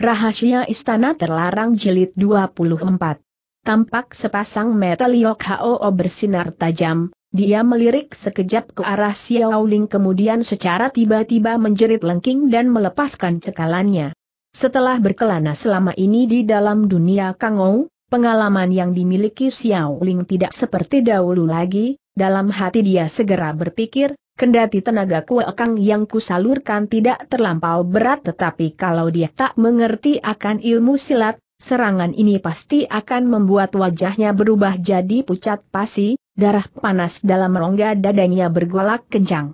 Rahasia Istana Terlarang Jelit 24 Tampak sepasang mata Liok Hoo bersinar tajam, dia melirik sekejap ke arah Xiao Ling kemudian secara tiba-tiba menjerit lengking dan melepaskan cekalannya. Setelah berkelana selama ini di dalam dunia Kangou, pengalaman yang dimiliki Xiao Ling tidak seperti dahulu lagi, dalam hati dia segera berpikir, Kendati tenaga kuekang yang kusalurkan tidak terlampau berat tetapi kalau dia tak mengerti akan ilmu silat, serangan ini pasti akan membuat wajahnya berubah jadi pucat pasi, darah panas dalam rongga dadanya bergolak kencang.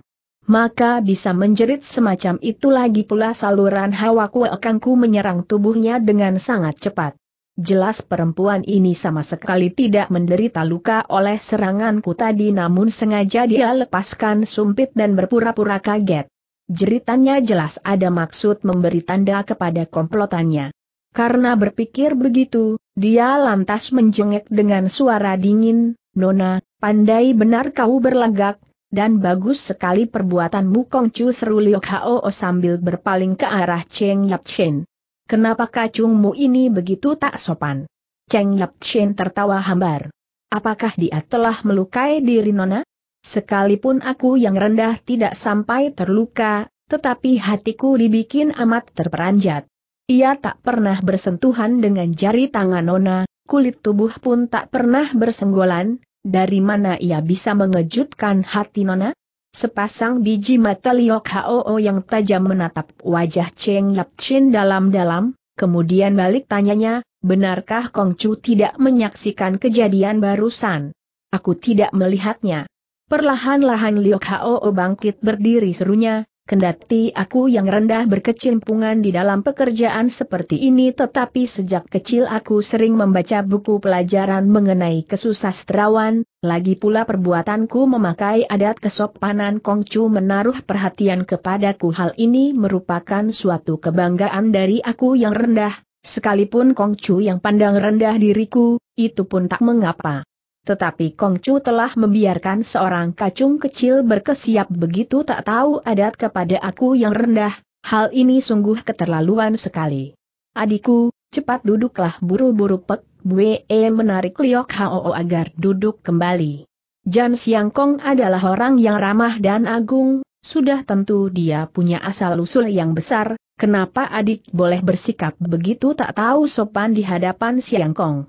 Maka bisa menjerit semacam itu lagi pula saluran hawa kuekangku menyerang tubuhnya dengan sangat cepat. Jelas perempuan ini sama sekali tidak menderita luka oleh seranganku tadi namun sengaja dia lepaskan sumpit dan berpura-pura kaget. Jeritannya jelas ada maksud memberi tanda kepada komplotannya. Karena berpikir begitu, dia lantas menjengek dengan suara dingin, Nona, pandai benar kau berlagak, dan bagus sekali perbuatanmu Kongcu seru Liok Hao sambil berpaling ke arah Cheng Yap Chen. Kenapa kacungmu ini begitu tak sopan? Cheng Lap Chen tertawa hambar. Apakah dia telah melukai diri Nona? Sekalipun aku yang rendah tidak sampai terluka, tetapi hatiku dibikin amat terperanjat. Ia tak pernah bersentuhan dengan jari tangan Nona, kulit tubuh pun tak pernah bersenggolan, dari mana ia bisa mengejutkan hati Nona? Sepasang biji mata Liok Hoo yang tajam menatap wajah Cheng Lap Chin dalam-dalam, kemudian balik tanyanya, benarkah Kong Chu tidak menyaksikan kejadian barusan? Aku tidak melihatnya. Perlahan-lahan Liok Hoo bangkit berdiri serunya, Kendati aku yang rendah berkecimpungan di dalam pekerjaan seperti ini tetapi sejak kecil aku sering membaca buku pelajaran mengenai kesusastrawan, lagi pula perbuatanku memakai adat kesopanan Kongcu menaruh perhatian kepadaku hal ini merupakan suatu kebanggaan dari aku yang rendah, sekalipun Kongcu yang pandang rendah diriku, itu pun tak mengapa. Tetapi Kongcu telah membiarkan seorang kacung kecil berkesiap begitu tak tahu adat kepada aku yang rendah, hal ini sungguh keterlaluan sekali. Adikku, cepat duduklah buru-buru Pek Bwe eh, menarik Liok Hao agar duduk kembali. Jan Siang Kong adalah orang yang ramah dan agung, sudah tentu dia punya asal-usul yang besar, kenapa adik boleh bersikap begitu tak tahu sopan di hadapan Siang Kong?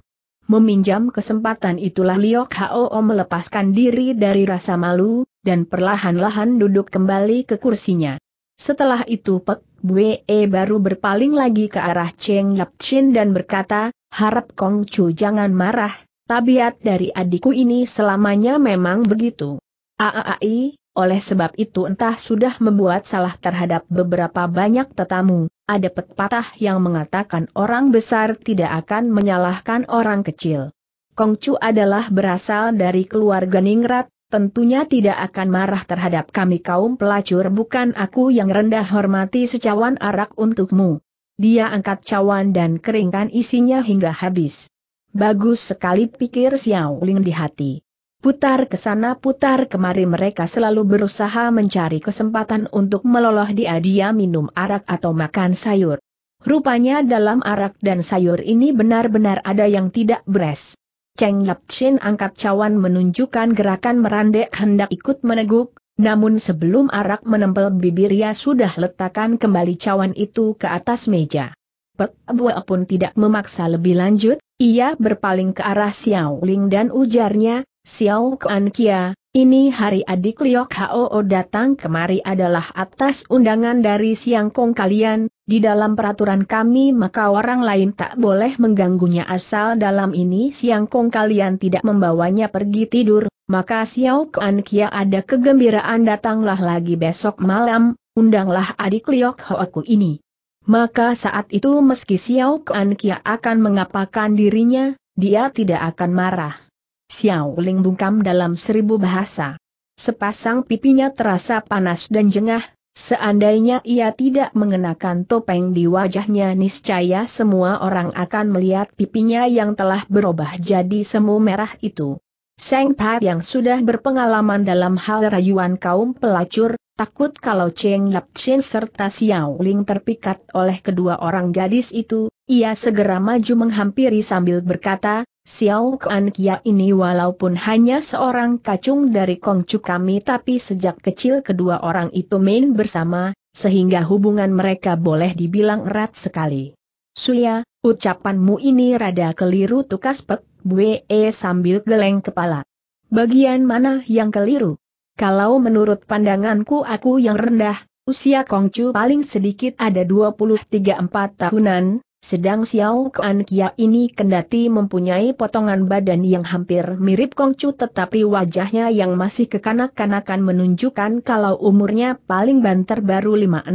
Meminjam kesempatan itulah Liok Hao melepaskan diri dari rasa malu, dan perlahan-lahan duduk kembali ke kursinya. Setelah itu Pek Bwe baru berpaling lagi ke arah Cheng Yap Chin dan berkata, harap Kong Chu jangan marah, tabiat dari adikku ini selamanya memang begitu. Aaai, oleh sebab itu entah sudah membuat salah terhadap beberapa banyak tetamu, ada pepatah yang mengatakan orang besar tidak akan menyalahkan orang kecil. Kongcu adalah berasal dari keluarga Ningrat, tentunya tidak akan marah terhadap kami kaum pelacur bukan aku yang rendah hormati secawan arak untukmu. Dia angkat cawan dan keringkan isinya hingga habis. Bagus sekali pikir Xiao Ling di hati. Putar ke sana putar kemari mereka selalu berusaha mencari kesempatan untuk meloloh dia dia minum arak atau makan sayur. Rupanya dalam arak dan sayur ini benar-benar ada yang tidak beres. Cheng Yap Chin angkat cawan menunjukkan gerakan merandek hendak ikut meneguk, namun sebelum arak menempel bibir ia sudah letakkan kembali cawan itu ke atas meja. Pek Bua pun tidak memaksa lebih lanjut, ia berpaling ke arah Xiao Ling dan ujarnya, Xiao Kuan Kia, ini hari adik Liok Hoo datang kemari adalah atas undangan dari Siang Kong kalian, di dalam peraturan kami maka orang lain tak boleh mengganggunya asal dalam ini Siang Kong kalian tidak membawanya pergi tidur, maka Xiao Kuan Kia ada kegembiraan datanglah lagi besok malam, undanglah adik Liok aku ini. Maka saat itu meski Xiao Kuan Kia akan mengapakan dirinya, dia tidak akan marah. Xiao Ling bungkam dalam seribu bahasa. Sepasang pipinya terasa panas dan jengah, seandainya ia tidak mengenakan topeng di wajahnya niscaya semua orang akan melihat pipinya yang telah berubah jadi semu merah itu. Seng Pat yang sudah berpengalaman dalam hal rayuan kaum pelacur, takut kalau Cheng Lap Chin serta Xiao Ling terpikat oleh kedua orang gadis itu, ia segera maju menghampiri sambil berkata, Xiao Kuan Kia ini walaupun hanya seorang kacung dari Kongcu kami tapi sejak kecil kedua orang itu main bersama, sehingga hubungan mereka boleh dibilang erat sekali. Suya, ucapanmu ini rada keliru tukas pek, bue eh, sambil geleng kepala. Bagian mana yang keliru? Kalau menurut pandanganku aku yang rendah, usia Kongcu paling sedikit ada 23-4 tahunan, sedang Xiao Kuan Kia ini kendati mempunyai potongan badan yang hampir mirip Kongcu tetapi wajahnya yang masih kekanak-kanakan menunjukkan kalau umurnya paling banter baru 5-16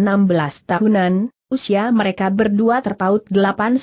tahunan, usia mereka berdua terpaut 8-9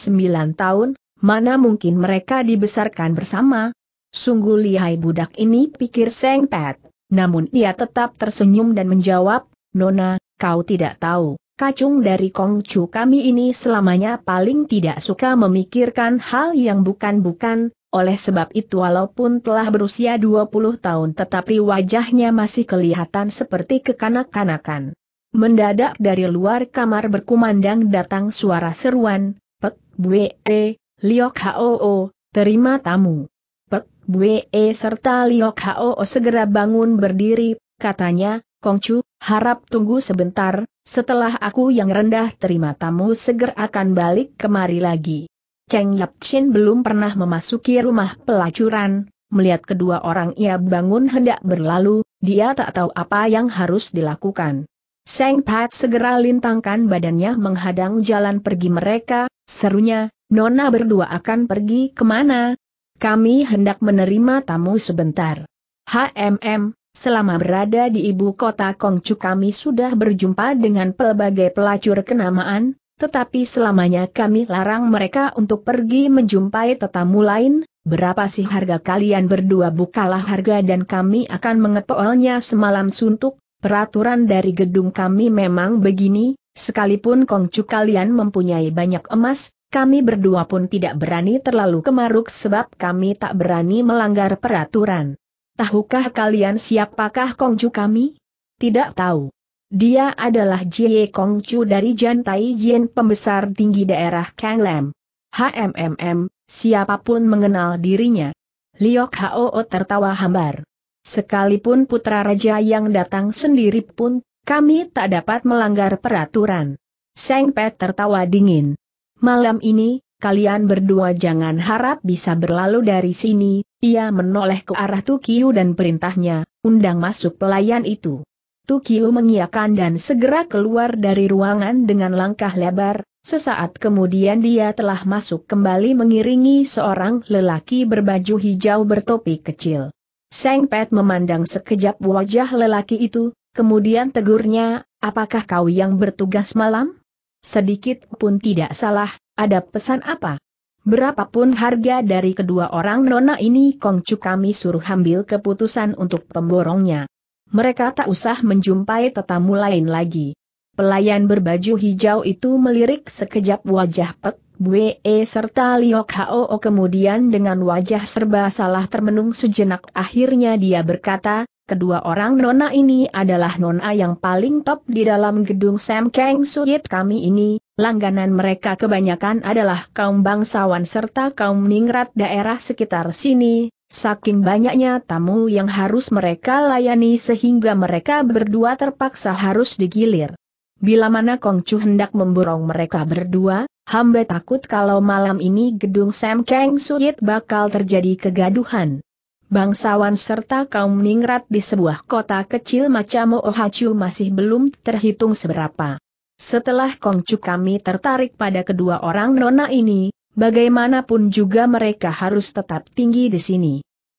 tahun, mana mungkin mereka dibesarkan bersama. Sungguh lihai budak ini pikir Seng Pet, namun ia tetap tersenyum dan menjawab, Nona, kau tidak tahu. Kacung dari Kongcu kami ini selamanya paling tidak suka memikirkan hal yang bukan-bukan, oleh sebab itu walaupun telah berusia 20 tahun tetapi wajahnya masih kelihatan seperti kekanak-kanakan. Mendadak dari luar kamar berkumandang datang suara seruan, Pek Bwe, e, Liok Hoo, terima tamu. Pek Bwe e, serta Liok Hoo segera bangun berdiri, katanya, Kongcu, Harap tunggu sebentar, setelah aku yang rendah terima tamu seger akan balik kemari lagi. Cheng Yap Chin belum pernah memasuki rumah pelacuran, melihat kedua orang ia bangun hendak berlalu, dia tak tahu apa yang harus dilakukan. Seng Pat segera lintangkan badannya menghadang jalan pergi mereka, serunya, Nona berdua akan pergi kemana? Kami hendak menerima tamu sebentar. HMM, Selama berada di ibu kota Kongcu kami sudah berjumpa dengan pelbagai pelacur kenamaan, tetapi selamanya kami larang mereka untuk pergi menjumpai tetamu lain, berapa sih harga kalian berdua bukalah harga dan kami akan mengetolnya semalam suntuk, peraturan dari gedung kami memang begini, sekalipun Kongcu kalian mempunyai banyak emas, kami berdua pun tidak berani terlalu kemaruk sebab kami tak berani melanggar peraturan. Tahukah kalian siapakah Kongcu kami? Tidak tahu. Dia adalah Jie Kongcu dari Jantai Jien pembesar tinggi daerah Kanglem. HMMM, siapapun mengenal dirinya. Liok Hao tertawa hambar. Sekalipun putra raja yang datang sendiri pun, kami tak dapat melanggar peraturan. Seng Pet tertawa dingin. Malam ini, kalian berdua jangan harap bisa berlalu dari sini, ia menoleh ke arah Tukiu dan perintahnya, undang masuk pelayan itu. Tukiu mengiakan dan segera keluar dari ruangan dengan langkah lebar, sesaat kemudian dia telah masuk kembali mengiringi seorang lelaki berbaju hijau bertopi kecil. Seng Pet memandang sekejap wajah lelaki itu, kemudian tegurnya, apakah kau yang bertugas malam? Sedikit pun tidak salah, ada pesan apa? Berapapun harga dari kedua orang nona ini Kongcu kami suruh ambil keputusan untuk pemborongnya. Mereka tak usah menjumpai tetamu lain lagi. Pelayan berbaju hijau itu melirik sekejap wajah Pek Bwe e serta Liok Hao kemudian dengan wajah serba salah termenung sejenak akhirnya dia berkata, kedua orang nona ini adalah nona yang paling top di dalam gedung Sam Kang Suyit kami ini, Langganan mereka kebanyakan adalah kaum bangsawan serta kaum ningrat daerah sekitar sini, saking banyaknya tamu yang harus mereka layani sehingga mereka berdua terpaksa harus digilir. Bila mana Kongcu hendak memborong mereka berdua, hamba takut kalau malam ini gedung Sam Kang Suyit bakal terjadi kegaduhan. Bangsawan serta kaum ningrat di sebuah kota kecil macam Ohachu masih belum terhitung seberapa. Setelah Kongcu kami tertarik pada kedua orang nona ini, bagaimanapun juga mereka harus tetap tinggi di sini.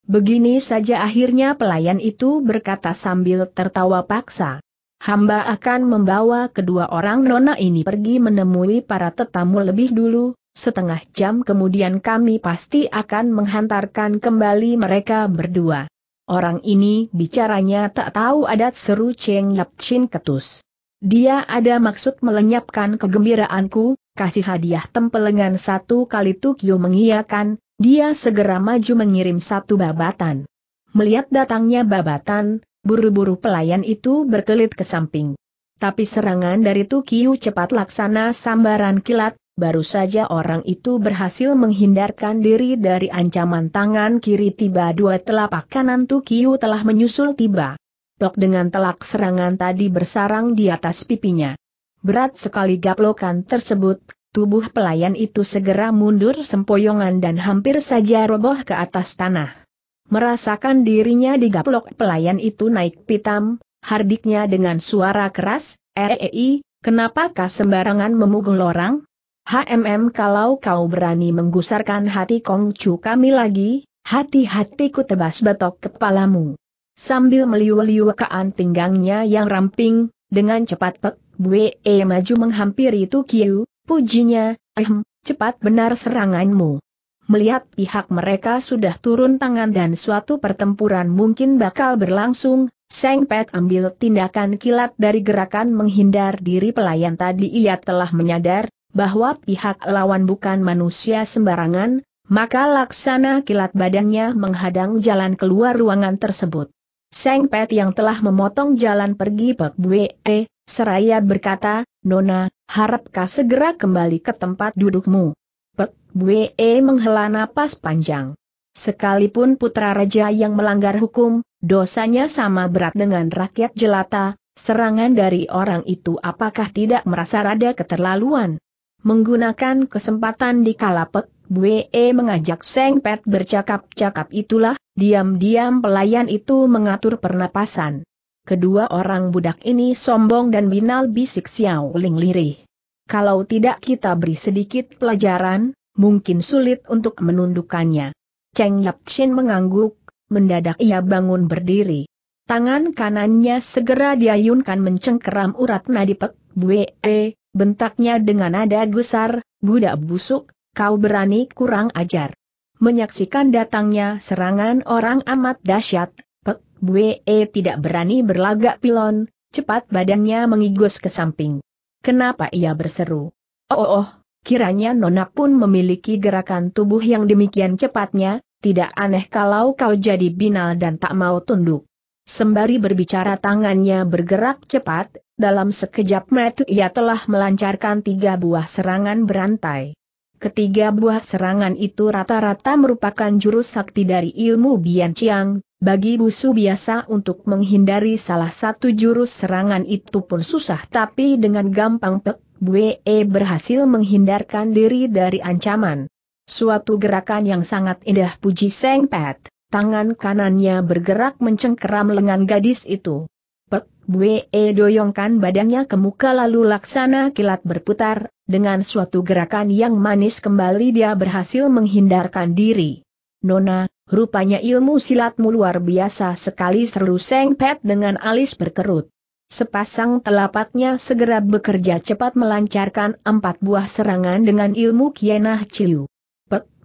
Begini saja akhirnya pelayan itu berkata sambil tertawa paksa. Hamba akan membawa kedua orang nona ini pergi menemui para tetamu lebih dulu, setengah jam kemudian kami pasti akan menghantarkan kembali mereka berdua. Orang ini bicaranya tak tahu adat seru Cheng Yap Chin ketus. Dia ada maksud melenyapkan kegembiraanku, kasih hadiah tempelengan satu kali Tukyo mengiyakan, dia segera maju mengirim satu babatan. Melihat datangnya babatan, buru-buru pelayan itu berkelit ke samping. Tapi serangan dari Tukyo cepat laksana sambaran kilat, baru saja orang itu berhasil menghindarkan diri dari ancaman tangan kiri tiba dua telapak kanan Tukyo telah menyusul tiba. Tok dengan telak serangan tadi bersarang di atas pipinya. Berat sekali gaplokan tersebut, tubuh pelayan itu segera mundur sempoyongan dan hampir saja roboh ke atas tanah. Merasakan dirinya digaplok pelayan itu naik pitam, hardiknya dengan suara keras, Eei, eh, eh, eh, kenapakah sembarangan memukul orang? HMM kalau kau berani menggusarkan hati Kongcu kami lagi, hati-hatiku tebas batok kepalamu. Sambil meliwa-liwa ke pinggangnya yang ramping, dengan cepat Pek Bue e maju menghampiri Tukiu, pujinya, ehm, cepat benar seranganmu. Melihat pihak mereka sudah turun tangan dan suatu pertempuran mungkin bakal berlangsung, Seng Pet ambil tindakan kilat dari gerakan menghindar diri pelayan tadi ia telah menyadar, bahwa pihak lawan bukan manusia sembarangan, maka laksana kilat badannya menghadang jalan keluar ruangan tersebut. Seng Pet yang telah memotong jalan pergi Pek Bue, eh, seraya berkata, Nona, harapkah segera kembali ke tempat dudukmu. Pek Bue eh, menghela napas panjang. Sekalipun putra raja yang melanggar hukum, dosanya sama berat dengan rakyat jelata, serangan dari orang itu apakah tidak merasa rada keterlaluan? Menggunakan kesempatan di kalapek, Bue eh, mengajak Seng Pet bercakap-cakap itulah, Diam-diam pelayan itu mengatur pernapasan. Kedua orang budak ini sombong dan binal bisik Xiao Ling lirih. Kalau tidak kita beri sedikit pelajaran, mungkin sulit untuk menundukkannya. Cheng Xin mengangguk, mendadak ia bangun berdiri. Tangan kanannya segera diayunkan mencengkeram urat nadi pek, bue, eh, bentaknya dengan nada gusar, budak busuk, kau berani kurang ajar. Menyaksikan datangnya serangan orang amat dahsyat, Pek Bwe e tidak berani berlagak pilon, cepat badannya mengigus ke samping. Kenapa ia berseru? Oh, oh, oh kiranya Nona pun memiliki gerakan tubuh yang demikian cepatnya, tidak aneh kalau kau jadi binal dan tak mau tunduk. Sembari berbicara tangannya bergerak cepat, dalam sekejap mata ia telah melancarkan tiga buah serangan berantai. Ketiga buah serangan itu rata-rata merupakan jurus sakti dari ilmu Bian Chiang, bagi busu biasa untuk menghindari salah satu jurus serangan itu pun susah tapi dengan gampang Pek Bue berhasil menghindarkan diri dari ancaman. Suatu gerakan yang sangat indah puji Seng Pet, tangan kanannya bergerak mencengkeram lengan gadis itu. Pek Bwe eh, doyongkan badannya ke muka lalu laksana kilat berputar, dengan suatu gerakan yang manis kembali dia berhasil menghindarkan diri. Nona, rupanya ilmu silatmu luar biasa sekali seru Seng dengan alis berkerut. Sepasang telapaknya segera bekerja cepat melancarkan empat buah serangan dengan ilmu Kienah Ciu.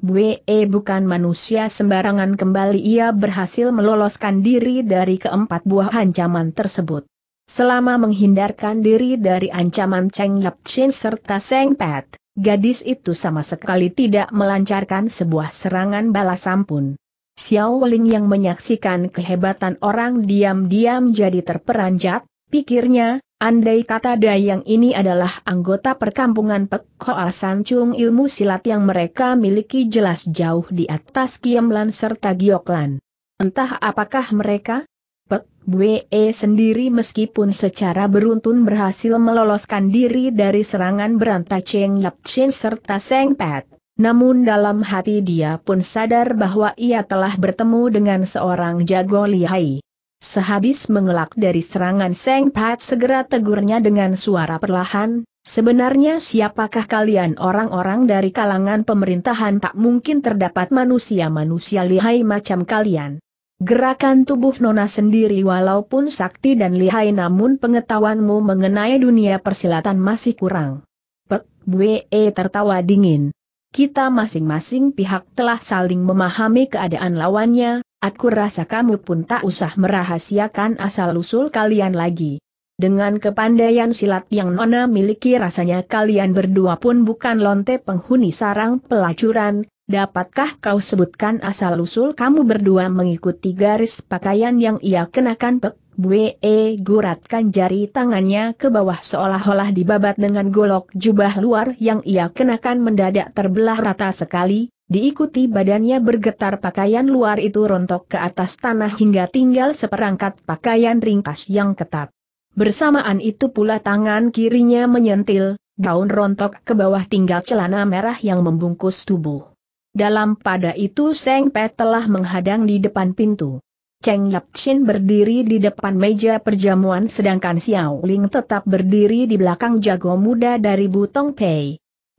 Bue eh, bukan manusia sembarangan kembali ia berhasil meloloskan diri dari keempat buah ancaman tersebut. Selama menghindarkan diri dari ancaman Cheng Yap Chin serta Seng Pat, gadis itu sama sekali tidak melancarkan sebuah serangan balas pun. Xiao Ling yang menyaksikan kehebatan orang diam-diam jadi terperanjat, pikirnya, Andai kata Dayang ini adalah anggota perkampungan Pekhoa sancung ilmu silat yang mereka miliki jelas jauh di atas Kiamlan serta Gioklan. Entah apakah mereka? Pek Bwe sendiri meskipun secara beruntun berhasil meloloskan diri dari serangan berantai Cheng Yap serta Seng Pet. Namun dalam hati dia pun sadar bahwa ia telah bertemu dengan seorang jago lihai. Sehabis mengelak dari serangan Seng Pat segera tegurnya dengan suara perlahan, sebenarnya siapakah kalian orang-orang dari kalangan pemerintahan tak mungkin terdapat manusia-manusia lihai macam kalian. Gerakan tubuh Nona sendiri walaupun sakti dan lihai namun pengetahuanmu mengenai dunia persilatan masih kurang. Pek Bwe e tertawa dingin. Kita masing-masing pihak telah saling memahami keadaan lawannya, Aku rasa kamu pun tak usah merahasiakan asal-usul kalian lagi. Dengan kepandaian silat yang Nona miliki rasanya kalian berdua pun bukan lonte penghuni sarang pelacuran, dapatkah kau sebutkan asal-usul kamu berdua mengikuti garis pakaian yang ia kenakan pek? Bue e, guratkan jari tangannya ke bawah seolah-olah dibabat dengan golok jubah luar yang ia kenakan mendadak terbelah rata sekali, Diikuti badannya bergetar pakaian luar itu rontok ke atas tanah hingga tinggal seperangkat pakaian ringkas yang ketat. Bersamaan itu pula tangan kirinya menyentil, gaun rontok ke bawah tinggal celana merah yang membungkus tubuh. Dalam pada itu Seng Pet telah menghadang di depan pintu. Cheng Chin berdiri di depan meja perjamuan sedangkan Xiao Ling tetap berdiri di belakang jago muda dari Butong Pei.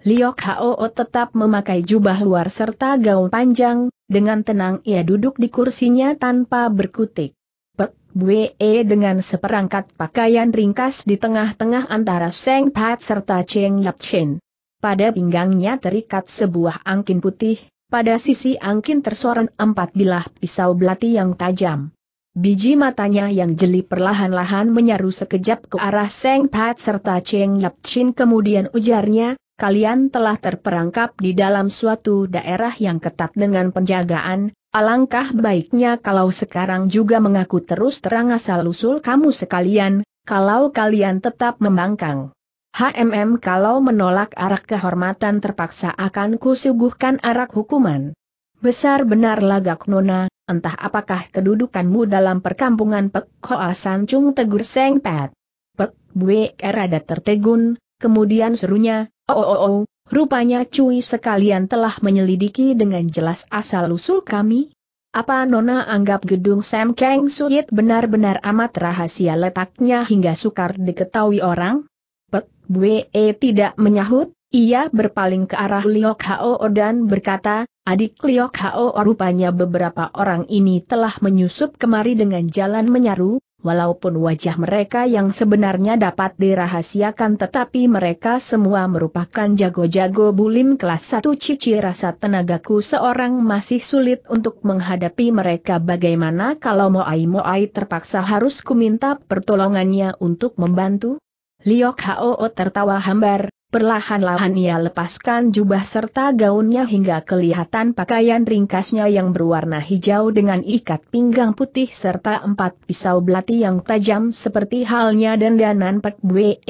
Liok Hoo tetap memakai jubah luar serta gaun panjang, dengan tenang ia duduk di kursinya tanpa berkutik. Pek Bwe e, dengan seperangkat pakaian ringkas di tengah-tengah antara Seng Pat serta Cheng Yap Chen. Pada pinggangnya terikat sebuah angkin putih, pada sisi angkin tersorot empat bilah pisau belati yang tajam. Biji matanya yang jeli perlahan-lahan menyaru sekejap ke arah Seng Pat serta Cheng Yap Chin kemudian ujarnya, kalian telah terperangkap di dalam suatu daerah yang ketat dengan penjagaan, alangkah baiknya kalau sekarang juga mengaku terus terang asal-usul kamu sekalian, kalau kalian tetap membangkang. HMM kalau menolak arak kehormatan terpaksa akan kusuguhkan arak hukuman. Besar benar lagak nona, entah apakah kedudukanmu dalam perkampungan Pek Hoa Sancung Tegur Sengpet. Pek Bue Erada tertegun, kemudian serunya, Oh, oh, oh, rupanya cuy sekalian telah menyelidiki dengan jelas asal-usul kami. Apa Nona anggap gedung Sam Kang Suyit benar-benar amat rahasia letaknya hingga sukar diketahui orang? Pek, Bwe e, tidak menyahut, ia berpaling ke arah Liok Hao dan berkata, adik Liok Hao rupanya beberapa orang ini telah menyusup kemari dengan jalan menyaru, walaupun wajah mereka yang sebenarnya dapat dirahasiakan tetapi mereka semua merupakan jago-jago bulim kelas 1 cici rasa tenagaku seorang masih sulit untuk menghadapi mereka bagaimana kalau Moai Moai terpaksa harus kuminta pertolongannya untuk membantu? Liok Hao tertawa hambar, Perlahan-lahan ia lepaskan jubah serta gaunnya hingga kelihatan pakaian ringkasnya yang berwarna hijau dengan ikat pinggang putih serta empat pisau belati yang tajam seperti halnya dandanan Pek Bwe.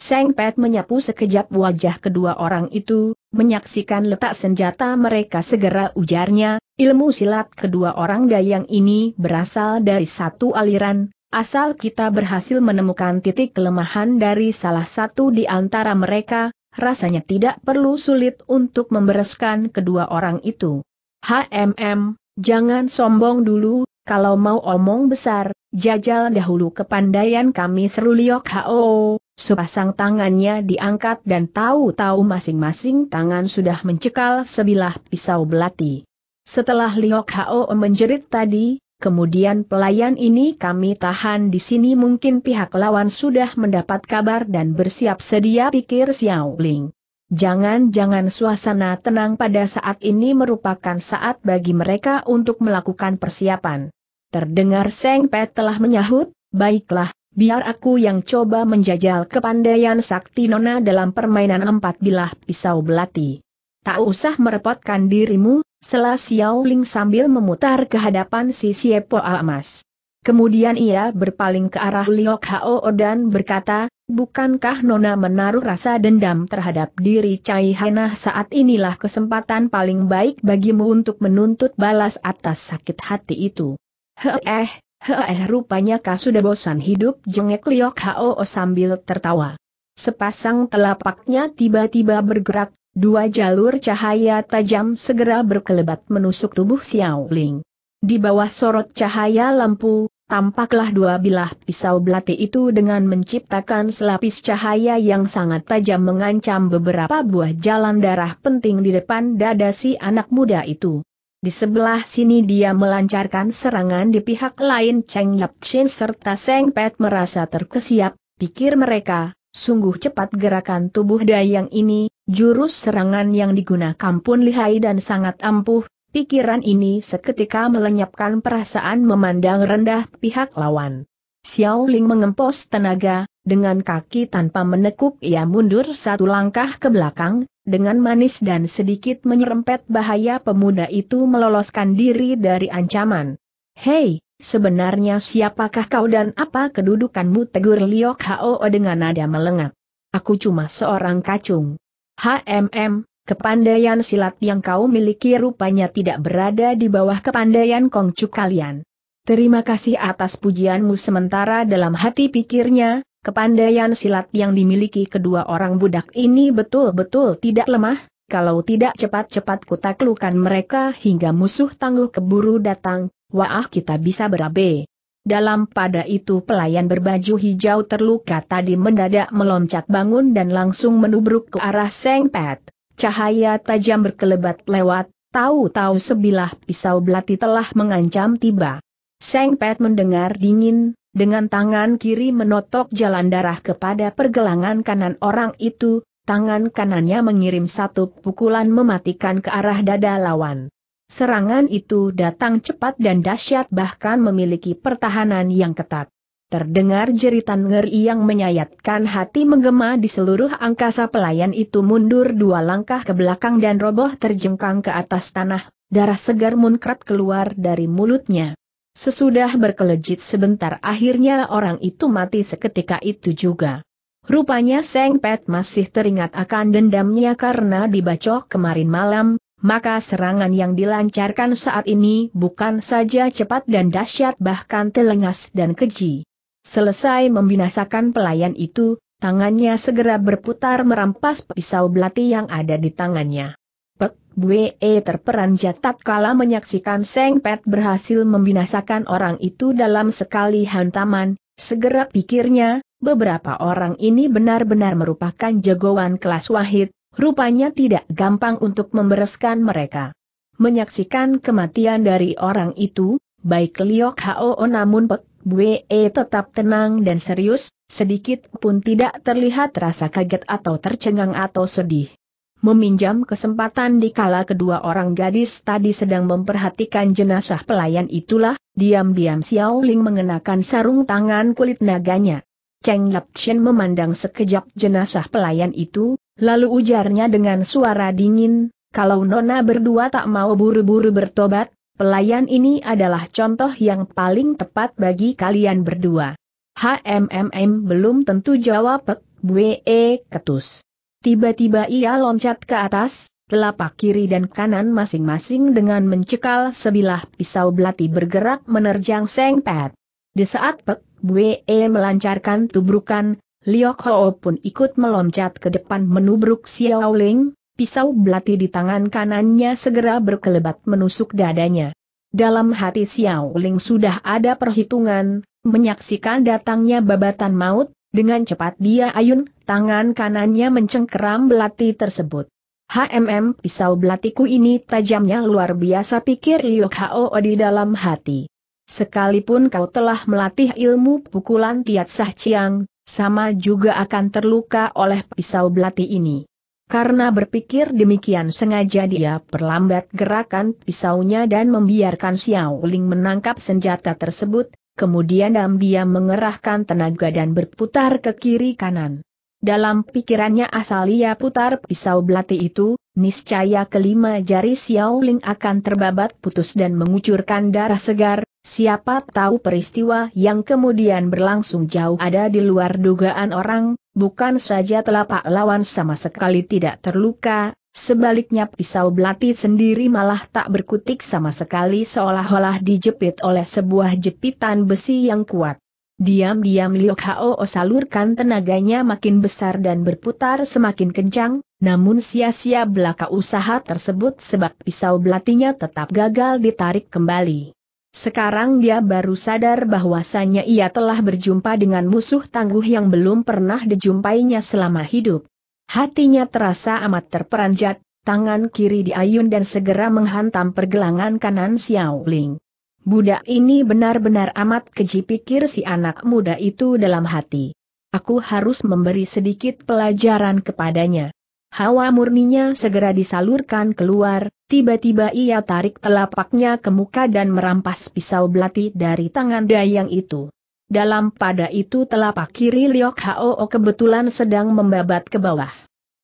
Seng Pet menyapu sekejap wajah kedua orang itu, menyaksikan letak senjata mereka segera ujarnya, ilmu silat kedua orang dayang ini berasal dari satu aliran, Asal kita berhasil menemukan titik kelemahan dari salah satu di antara mereka, rasanya tidak perlu sulit untuk membereskan kedua orang itu. HMM, jangan sombong dulu, kalau mau omong besar, jajal dahulu kepandaian kami seru Liok Ho. Sepasang tangannya diangkat dan tahu-tahu masing-masing tangan sudah mencekal sebilah pisau belati. Setelah Liok Ho menjerit tadi, Kemudian pelayan ini kami tahan di sini mungkin pihak lawan sudah mendapat kabar dan bersiap sedia pikir Xiao Ling. Jangan-jangan suasana tenang pada saat ini merupakan saat bagi mereka untuk melakukan persiapan. Terdengar Seng Pet telah menyahut, baiklah, biar aku yang coba menjajal kepandaian sakti nona dalam permainan empat bilah pisau belati. Tak usah merepotkan dirimu, Sela Xiao Ling sambil memutar ke hadapan si Siepo Amas. Kemudian ia berpaling ke arah Liok Hao dan berkata, bukankah Nona menaruh rasa dendam terhadap diri Cai Hana saat inilah kesempatan paling baik bagimu untuk menuntut balas atas sakit hati itu. Heeh, eh, rupanya kau sudah bosan hidup jengek Liok Hao sambil tertawa. Sepasang telapaknya tiba-tiba bergerak, Dua jalur cahaya tajam segera berkelebat menusuk tubuh Xiao Ling. Di bawah sorot cahaya lampu, tampaklah dua bilah pisau belati itu dengan menciptakan selapis cahaya yang sangat tajam mengancam beberapa buah jalan darah penting di depan dada si anak muda itu. Di sebelah sini dia melancarkan serangan di pihak lain Cheng Yap Chin serta Seng Pet merasa terkesiap, pikir mereka, sungguh cepat gerakan tubuh Dayang ini, Jurus serangan yang digunakan pun lihai dan sangat ampuh, pikiran ini seketika melenyapkan perasaan memandang rendah pihak lawan. Xiao Ling mengempos tenaga, dengan kaki tanpa menekuk ia mundur satu langkah ke belakang, dengan manis dan sedikit menyerempet bahaya pemuda itu meloloskan diri dari ancaman. Hei, sebenarnya siapakah kau dan apa kedudukanmu tegur Liok Hao dengan nada melengak. Aku cuma seorang kacung. HMM, kepandaian silat yang kau miliki rupanya tidak berada di bawah kepandaian Kongcu kalian. Terima kasih atas pujianmu sementara dalam hati pikirnya, kepandaian silat yang dimiliki kedua orang budak ini betul-betul tidak lemah, kalau tidak cepat-cepat kutaklukan mereka hingga musuh tangguh keburu datang, wah kita bisa berabe. Dalam pada itu pelayan berbaju hijau terluka tadi mendadak meloncat bangun dan langsung menubruk ke arah Seng Pet. Cahaya tajam berkelebat lewat, tahu-tahu sebilah pisau belati telah mengancam tiba. Seng Pet mendengar dingin, dengan tangan kiri menotok jalan darah kepada pergelangan kanan orang itu, tangan kanannya mengirim satu pukulan mematikan ke arah dada lawan. Serangan itu datang cepat dan dahsyat bahkan memiliki pertahanan yang ketat. Terdengar jeritan ngeri yang menyayatkan hati menggema di seluruh angkasa pelayan itu mundur dua langkah ke belakang dan roboh terjengkang ke atas tanah, darah segar munkrat keluar dari mulutnya. Sesudah berkelejit sebentar akhirnya orang itu mati seketika itu juga. Rupanya Seng Pet masih teringat akan dendamnya karena dibacok kemarin malam, maka serangan yang dilancarkan saat ini bukan saja cepat dan dahsyat bahkan telengas dan keji. Selesai membinasakan pelayan itu, tangannya segera berputar merampas pisau belati yang ada di tangannya. Pek Bwe terperanjat tatkala menyaksikan Seng Pet berhasil membinasakan orang itu dalam sekali hantaman, segera pikirnya, beberapa orang ini benar-benar merupakan jagoan kelas wahid, Rupanya tidak gampang untuk membereskan mereka. Menyaksikan kematian dari orang itu, baik Liok Hao namun Pek Bwe tetap tenang dan serius, sedikit pun tidak terlihat rasa kaget atau tercengang atau sedih. Meminjam kesempatan di kala kedua orang gadis tadi sedang memperhatikan jenazah pelayan itulah, diam-diam Xiao Ling mengenakan sarung tangan kulit naganya. Cheng Chen memandang sekejap jenazah pelayan itu, Lalu ujarnya dengan suara dingin, kalau Nona berdua tak mau buru-buru bertobat, pelayan ini adalah contoh yang paling tepat bagi kalian berdua. HMMM belum tentu jawab Pek Bwe ketus. Tiba-tiba ia loncat ke atas, telapak kiri dan kanan masing-masing dengan mencekal sebilah pisau belati bergerak menerjang Seng Pet. Di saat Pek Bwe melancarkan tubrukan, Liu Kao pun ikut meloncat ke depan menubruk Xiao Ling, pisau belati di tangan kanannya segera berkelebat menusuk dadanya. Dalam hati Xiao Ling sudah ada perhitungan, menyaksikan datangnya babatan maut, dengan cepat dia ayun, tangan kanannya mencengkeram belati tersebut. HMM pisau belatiku ini tajamnya luar biasa pikir Liu Kao di dalam hati. Sekalipun kau telah melatih ilmu pukulan Tiat Sah Chiang, sama juga akan terluka oleh pisau belati ini. Karena berpikir demikian sengaja dia perlambat gerakan pisaunya dan membiarkan Xiao Ling menangkap senjata tersebut, kemudian dia mengerahkan tenaga dan berputar ke kiri kanan. Dalam pikirannya asal ia putar pisau belati itu, niscaya kelima jari Xiao Ling akan terbabat putus dan mengucurkan darah segar, Siapa tahu peristiwa yang kemudian berlangsung jauh ada di luar dugaan orang, bukan saja telapak lawan sama sekali tidak terluka, sebaliknya pisau belati sendiri malah tak berkutik sama sekali seolah-olah dijepit oleh sebuah jepitan besi yang kuat. Diam-diam Liok Kao salurkan tenaganya makin besar dan berputar semakin kencang, namun sia-sia belaka usaha tersebut sebab pisau belatinya tetap gagal ditarik kembali. Sekarang dia baru sadar bahwasannya ia telah berjumpa dengan musuh tangguh yang belum pernah dijumpainya selama hidup. Hatinya terasa amat terperanjat, tangan kiri diayun dan segera menghantam pergelangan kanan Xiao Ling. Budak ini benar-benar amat keji pikir si anak muda itu dalam hati. Aku harus memberi sedikit pelajaran kepadanya. Hawa murninya segera disalurkan keluar, tiba-tiba ia tarik telapaknya ke muka dan merampas pisau belati dari tangan Dayang itu. Dalam pada itu telapak kiri Liok Hao kebetulan sedang membabat ke bawah.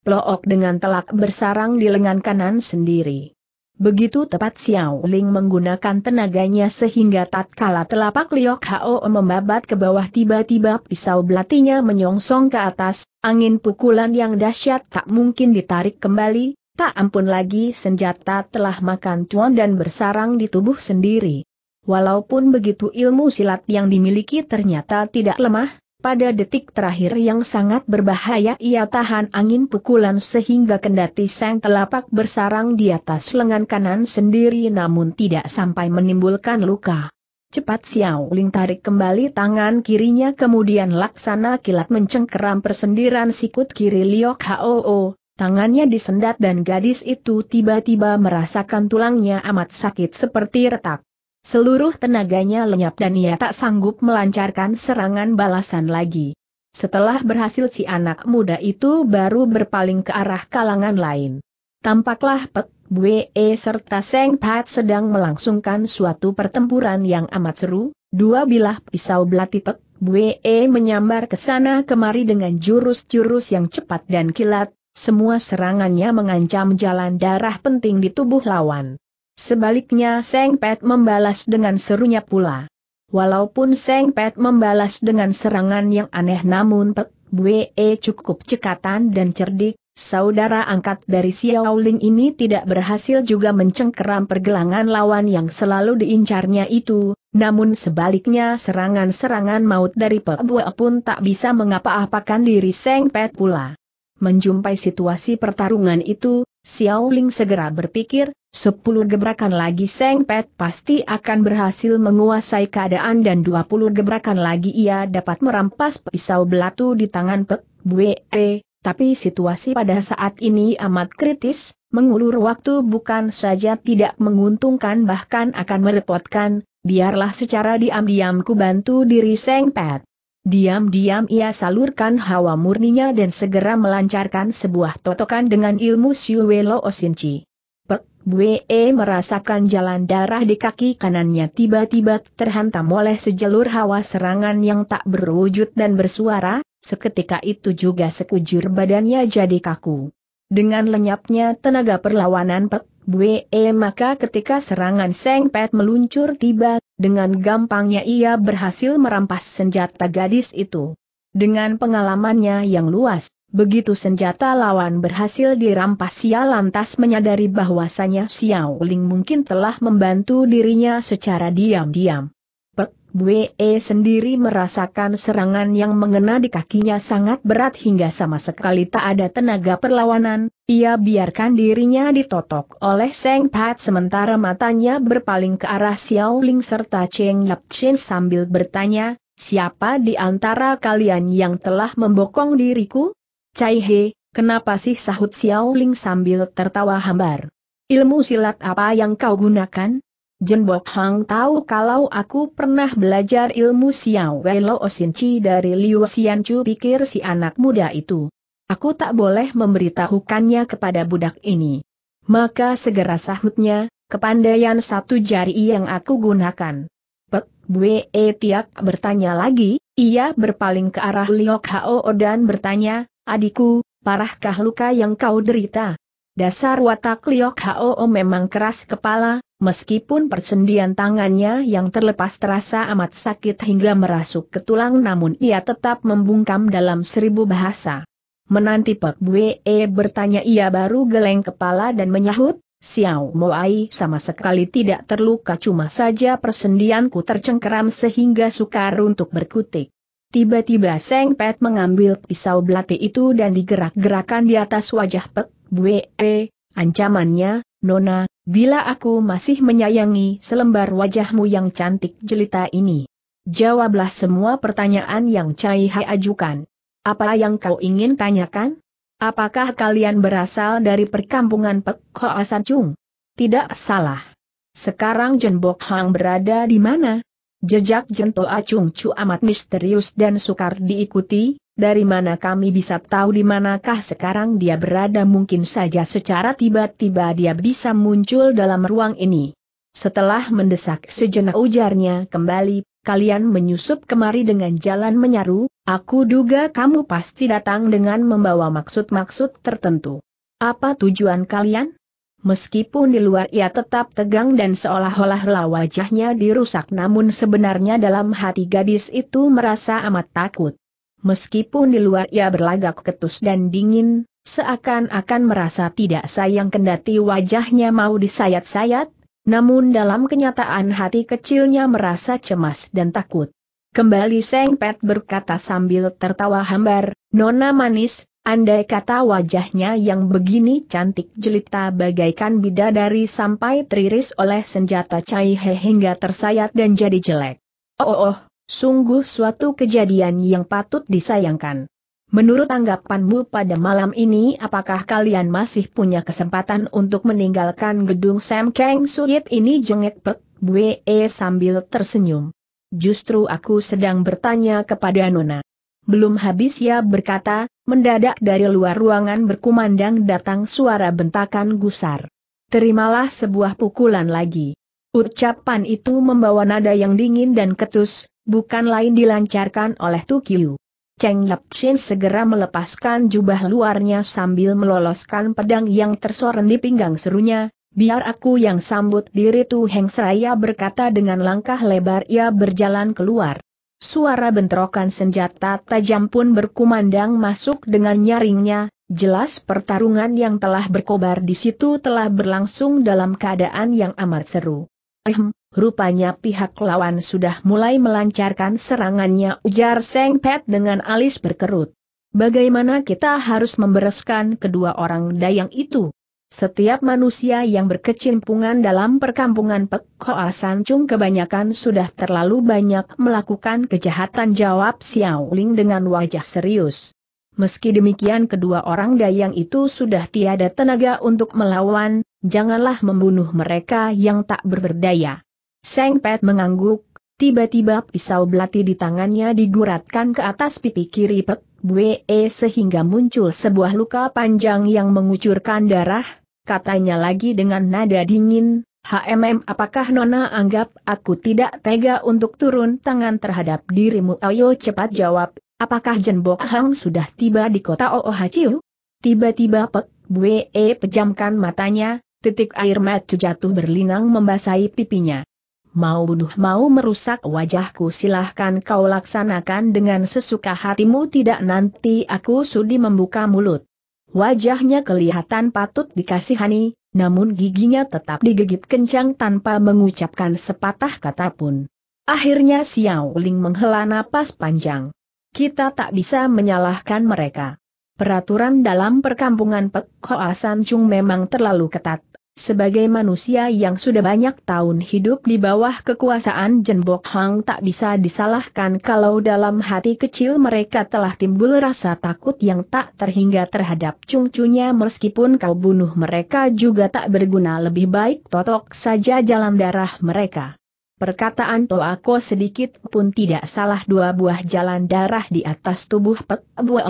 Plook dengan telak bersarang di lengan kanan sendiri. Begitu tepat Xiao Ling menggunakan tenaganya sehingga tatkala telapak Liok Hao membabat ke bawah tiba-tiba pisau belatinya menyongsong ke atas, angin pukulan yang dahsyat tak mungkin ditarik kembali, tak ampun lagi senjata telah makan tuan dan bersarang di tubuh sendiri. Walaupun begitu ilmu silat yang dimiliki ternyata tidak lemah, pada detik terakhir yang sangat berbahaya ia tahan angin pukulan sehingga kendati sang telapak bersarang di atas lengan kanan sendiri namun tidak sampai menimbulkan luka. Cepat Xiao Ling tarik kembali tangan kirinya kemudian laksana kilat mencengkeram persendiran sikut kiri Liok Hoo, tangannya disendat dan gadis itu tiba-tiba merasakan tulangnya amat sakit seperti retak. Seluruh tenaganya lenyap dan ia tak sanggup melancarkan serangan balasan lagi. Setelah berhasil si anak muda itu baru berpaling ke arah kalangan lain. Tampaklah Pek Bwe e serta Seng Pat sedang melangsungkan suatu pertempuran yang amat seru, dua bilah pisau belati Pek Bwe e menyambar ke sana kemari dengan jurus-jurus yang cepat dan kilat, semua serangannya mengancam jalan darah penting di tubuh lawan. Sebaliknya Seng Pet membalas dengan serunya pula. Walaupun Seng Pet membalas dengan serangan yang aneh namun Pek Bwe cukup cekatan dan cerdik, saudara angkat dari Xiao Ling ini tidak berhasil juga mencengkeram pergelangan lawan yang selalu diincarnya itu, namun sebaliknya serangan-serangan maut dari Pek Bwe pun tak bisa mengapa-apakan diri Seng Pet pula. Menjumpai situasi pertarungan itu, Xiao Ling segera berpikir, Sepuluh gebrakan lagi Seng Pet pasti akan berhasil menguasai keadaan dan dua puluh gebrakan lagi ia dapat merampas pisau belatu di tangan Pek E. Tapi situasi pada saat ini amat kritis, mengulur waktu bukan saja tidak menguntungkan bahkan akan merepotkan, biarlah secara diam-diam ku bantu diri Seng Pet. Diam-diam ia salurkan hawa murninya dan segera melancarkan sebuah totokan dengan ilmu Siuwelo Osinci. Bwe merasakan jalan darah di kaki kanannya tiba-tiba terhantam oleh sejelur hawa serangan yang tak berwujud dan bersuara, seketika itu juga sekujur badannya jadi kaku. Dengan lenyapnya tenaga perlawanan Pek Bwe maka ketika serangan Seng Pet meluncur tiba, dengan gampangnya ia berhasil merampas senjata gadis itu. Dengan pengalamannya yang luas, Begitu senjata lawan berhasil dirampas Xia lantas menyadari bahwasanya Xiao Ling mungkin telah membantu dirinya secara diam-diam. Pek Bue sendiri merasakan serangan yang mengena di kakinya sangat berat hingga sama sekali tak ada tenaga perlawanan, ia biarkan dirinya ditotok oleh Seng Pat sementara matanya berpaling ke arah Xiao Ling serta Cheng Yap Chen sambil bertanya, siapa di antara kalian yang telah membokong diriku? Cai He, kenapa sih sahut Xiao Ling sambil tertawa hambar? Ilmu silat apa yang kau gunakan? Jenbok Hang tahu kalau aku pernah belajar ilmu Xiao Wei Lo Chi dari Liu Xian Chu pikir si anak muda itu. Aku tak boleh memberitahukannya kepada budak ini. Maka segera sahutnya, kepandaian satu jari yang aku gunakan. Pek E eh, Tiak bertanya lagi, ia berpaling ke arah Liok Hao dan bertanya, Adikku, parahkah luka yang kau derita? Dasar watak Liok Hoo memang keras kepala, meskipun persendian tangannya yang terlepas terasa amat sakit hingga merasuk ke tulang namun ia tetap membungkam dalam seribu bahasa. Menanti Pak Bue e bertanya ia baru geleng kepala dan menyahut, Xiao Moai sama sekali tidak terluka cuma saja persendianku tercengkeram sehingga sukar untuk berkutik. Tiba-tiba Seng Pet mengambil pisau belati itu dan digerak-gerakan di atas wajah Pek Bwe, ancamannya, Nona, bila aku masih menyayangi selembar wajahmu yang cantik jelita ini. Jawablah semua pertanyaan yang Cai Hai ajukan. Apa yang kau ingin tanyakan? Apakah kalian berasal dari perkampungan Pek Hoa San Chung? Tidak salah. Sekarang Jenbok Hang berada di mana? Jejak jentol acung cu amat misterius dan sukar diikuti, dari mana kami bisa tahu di manakah sekarang dia berada mungkin saja secara tiba-tiba dia bisa muncul dalam ruang ini. Setelah mendesak sejenak ujarnya kembali, kalian menyusup kemari dengan jalan menyaru, aku duga kamu pasti datang dengan membawa maksud-maksud tertentu. Apa tujuan kalian? Meskipun di luar ia tetap tegang dan seolah-olah wajahnya dirusak namun sebenarnya dalam hati gadis itu merasa amat takut. Meskipun di luar ia berlagak ketus dan dingin, seakan-akan merasa tidak sayang kendati wajahnya mau disayat-sayat, namun dalam kenyataan hati kecilnya merasa cemas dan takut. Kembali Seng Pet berkata sambil tertawa hambar, Nona manis, Andai kata wajahnya yang begini cantik jelita bagaikan bidadari sampai teriris oleh senjata Caihe hingga tersayat dan jadi jelek. Oh, oh, oh, sungguh suatu kejadian yang patut disayangkan. Menurut anggapanmu pada malam ini apakah kalian masih punya kesempatan untuk meninggalkan gedung Sam Kang Suyit ini jengek pek, Bwe sambil tersenyum. Justru aku sedang bertanya kepada Nona. Belum habis ia berkata, mendadak dari luar ruangan berkumandang datang suara bentakan gusar. Terimalah sebuah pukulan lagi. Ucapan itu membawa nada yang dingin dan ketus, bukan lain dilancarkan oleh Tukiu. Cheng Chin segera melepaskan jubah luarnya sambil meloloskan pedang yang tersorot di pinggang serunya, biar aku yang sambut diri Tu Heng Seraya berkata dengan langkah lebar ia berjalan keluar. Suara bentrokan senjata tajam pun berkumandang masuk dengan nyaringnya, jelas pertarungan yang telah berkobar di situ telah berlangsung dalam keadaan yang amat seru. Ehm, rupanya pihak lawan sudah mulai melancarkan serangannya ujar Seng Pet dengan alis berkerut. Bagaimana kita harus membereskan kedua orang dayang itu? Setiap manusia yang berkecimpungan dalam perkampungan Pek Hoa Sancung kebanyakan sudah terlalu banyak melakukan kejahatan jawab Xiao Ling dengan wajah serius. Meski demikian kedua orang dayang itu sudah tiada tenaga untuk melawan, janganlah membunuh mereka yang tak berberdaya. Seng Pet mengangguk, tiba-tiba pisau belati di tangannya diguratkan ke atas pipi kiri Pek Bwe sehingga muncul sebuah luka panjang yang mengucurkan darah, katanya lagi dengan nada dingin, HMM apakah Nona anggap aku tidak tega untuk turun tangan terhadap dirimu? Ayo cepat jawab, apakah Jenbok Hang sudah tiba di kota Oohachiu? Tiba-tiba Pek Bwe e pejamkan matanya, titik air mata jatuh berlinang membasahi pipinya. Mau bunuh mau merusak wajahku silahkan kau laksanakan dengan sesuka hatimu tidak nanti aku sudi membuka mulut. Wajahnya kelihatan patut dikasihani, namun giginya tetap digigit kencang tanpa mengucapkan sepatah kata pun. Akhirnya Xiao Ling menghela napas panjang. Kita tak bisa menyalahkan mereka. Peraturan dalam perkampungan Pek Hoa memang terlalu ketat, sebagai manusia yang sudah banyak tahun hidup di bawah kekuasaan Jenbok Hang tak bisa disalahkan kalau dalam hati kecil mereka telah timbul rasa takut yang tak terhingga terhadap cungcunya meskipun kau bunuh mereka juga tak berguna lebih baik totok saja jalan darah mereka. Perkataan Toako sedikit pun tidak salah dua buah jalan darah di atas tubuh Pek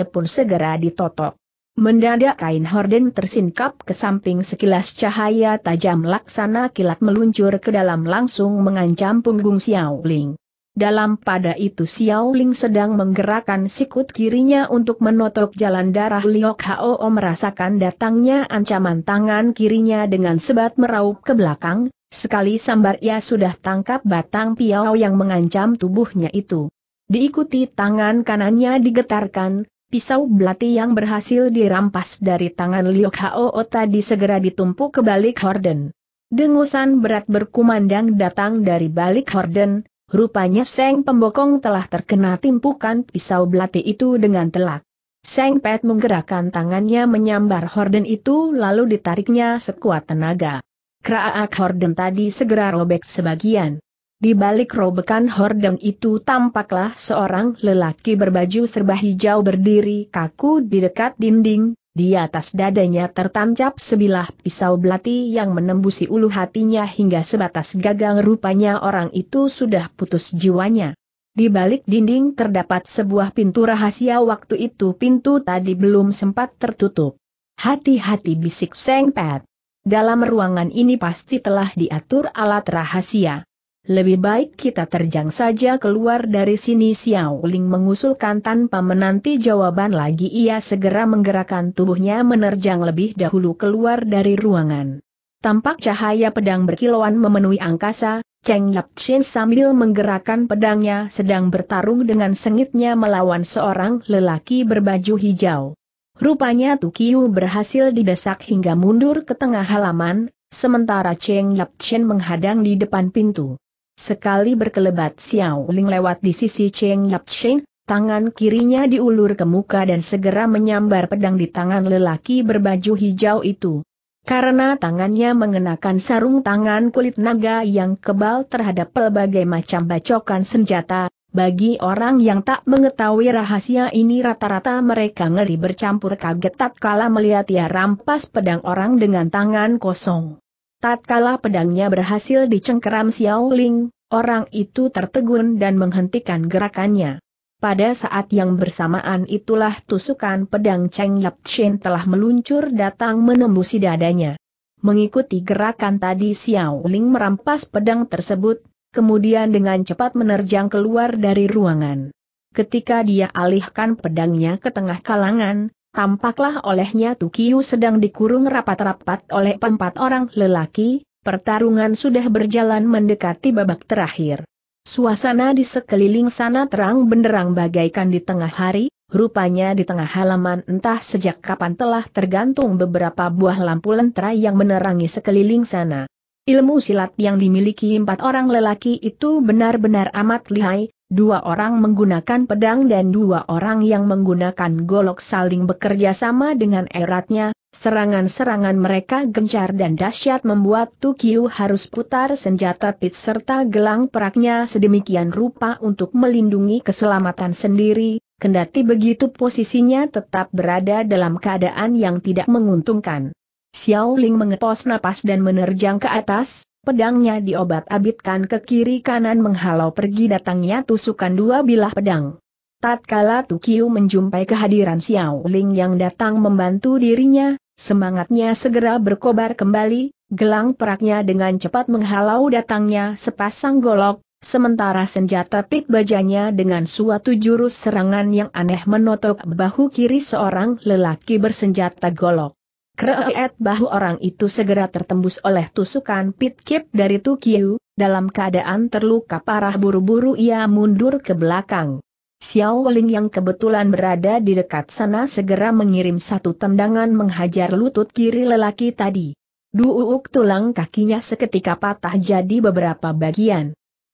pun segera ditotok. Mendadak kain horden tersingkap ke samping sekilas cahaya tajam laksana kilat meluncur ke dalam langsung mengancam punggung Xiao Ling. Dalam pada itu Xiao Ling sedang menggerakkan sikut kirinya untuk menotok jalan darah Liok Hao merasakan datangnya ancaman tangan kirinya dengan sebat meraup ke belakang, sekali sambar ia sudah tangkap batang piao yang mengancam tubuhnya itu. Diikuti tangan kanannya digetarkan, pisau belati yang berhasil dirampas dari tangan Liu Hao tadi segera ditumpuk ke balik horden. Dengusan berat berkumandang datang dari balik horden, rupanya Seng Pembokong telah terkena timpukan pisau belati itu dengan telak. Seng Pet menggerakkan tangannya menyambar horden itu lalu ditariknya sekuat tenaga. Kraak horden tadi segera robek sebagian. Di balik robekan hordeng itu tampaklah seorang lelaki berbaju serba hijau berdiri kaku di dekat dinding, di atas dadanya tertancap sebilah pisau belati yang menembusi ulu hatinya hingga sebatas gagang rupanya orang itu sudah putus jiwanya. Di balik dinding terdapat sebuah pintu rahasia waktu itu pintu tadi belum sempat tertutup. Hati-hati bisik Seng Pet. Dalam ruangan ini pasti telah diatur alat rahasia. Lebih baik kita terjang saja keluar dari sini Xiao Ling mengusulkan tanpa menanti jawaban lagi ia segera menggerakkan tubuhnya menerjang lebih dahulu keluar dari ruangan. Tampak cahaya pedang berkilauan memenuhi angkasa, Cheng Yap Chin sambil menggerakkan pedangnya sedang bertarung dengan sengitnya melawan seorang lelaki berbaju hijau. Rupanya Tukiu berhasil didesak hingga mundur ke tengah halaman, sementara Cheng Yap Chin menghadang di depan pintu. Sekali berkelebat Xiao Ling lewat di sisi Cheng Yap Cheng, tangan kirinya diulur ke muka dan segera menyambar pedang di tangan lelaki berbaju hijau itu. Karena tangannya mengenakan sarung tangan kulit naga yang kebal terhadap pelbagai macam bacokan senjata, bagi orang yang tak mengetahui rahasia ini rata-rata mereka ngeri bercampur kaget tatkala melihat ia rampas pedang orang dengan tangan kosong. Tatkala pedangnya berhasil dicengkeram Xiao Ling, orang itu tertegun dan menghentikan gerakannya. Pada saat yang bersamaan itulah tusukan pedang Cheng Yap telah meluncur datang menembusi dadanya. Mengikuti gerakan tadi Xiao Ling merampas pedang tersebut, kemudian dengan cepat menerjang keluar dari ruangan. Ketika dia alihkan pedangnya ke tengah kalangan, Tampaklah olehnya Tukiu sedang dikurung rapat-rapat oleh empat orang lelaki, pertarungan sudah berjalan mendekati babak terakhir. Suasana di sekeliling sana terang benderang bagaikan di tengah hari, rupanya di tengah halaman entah sejak kapan telah tergantung beberapa buah lampu lentera yang menerangi sekeliling sana. Ilmu silat yang dimiliki empat orang lelaki itu benar-benar amat lihai, Dua orang menggunakan pedang dan dua orang yang menggunakan golok saling bekerja sama dengan eratnya, serangan-serangan mereka gencar dan dahsyat membuat Tukiu harus putar senjata pit serta gelang peraknya sedemikian rupa untuk melindungi keselamatan sendiri, kendati begitu posisinya tetap berada dalam keadaan yang tidak menguntungkan. Xiao Ling mengepos napas dan menerjang ke atas, Pedangnya diobat-abitkan ke kiri kanan menghalau pergi datangnya tusukan dua bilah pedang. Tatkala Tukiu menjumpai kehadiran Xiao Ling yang datang membantu dirinya, semangatnya segera berkobar kembali, gelang peraknya dengan cepat menghalau datangnya sepasang golok, sementara senjata pit bajanya dengan suatu jurus serangan yang aneh menotok bahu kiri seorang lelaki bersenjata golok. Kreet bahu orang itu segera tertembus oleh tusukan pit kip dari Tukiu, dalam keadaan terluka parah buru-buru ia mundur ke belakang. Xiao Weling yang kebetulan berada di dekat sana segera mengirim satu tendangan menghajar lutut kiri lelaki tadi. Duuk tulang kakinya seketika patah jadi beberapa bagian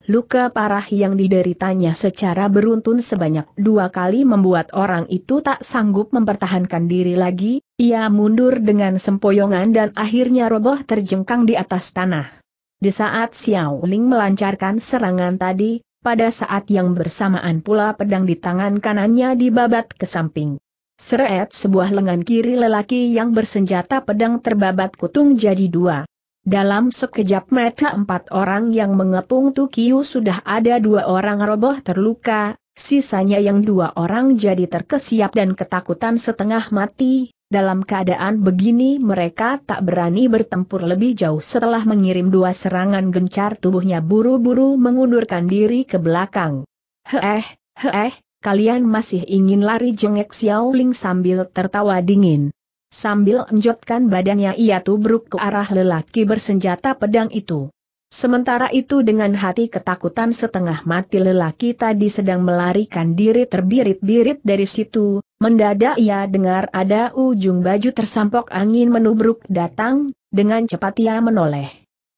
luka parah yang dideritanya secara beruntun sebanyak dua kali membuat orang itu tak sanggup mempertahankan diri lagi, ia mundur dengan sempoyongan dan akhirnya roboh terjengkang di atas tanah. Di saat Xiao Ling melancarkan serangan tadi, pada saat yang bersamaan pula pedang di tangan kanannya dibabat ke samping. Seret sebuah lengan kiri lelaki yang bersenjata pedang terbabat kutung jadi dua. Dalam sekejap mata empat orang yang mengepung Tukiu sudah ada dua orang roboh terluka, sisanya yang dua orang jadi terkesiap dan ketakutan setengah mati. Dalam keadaan begini mereka tak berani bertempur lebih jauh setelah mengirim dua serangan gencar tubuhnya buru-buru mengundurkan diri ke belakang. Heeh, heeh, kalian masih ingin lari jengek Xiaoling sambil tertawa dingin. Sambil enjotkan badannya ia tubruk ke arah lelaki bersenjata pedang itu. Sementara itu dengan hati ketakutan setengah mati lelaki tadi sedang melarikan diri terbirit-birit dari situ, mendadak ia dengar ada ujung baju tersampok angin menubruk datang, dengan cepat ia menoleh.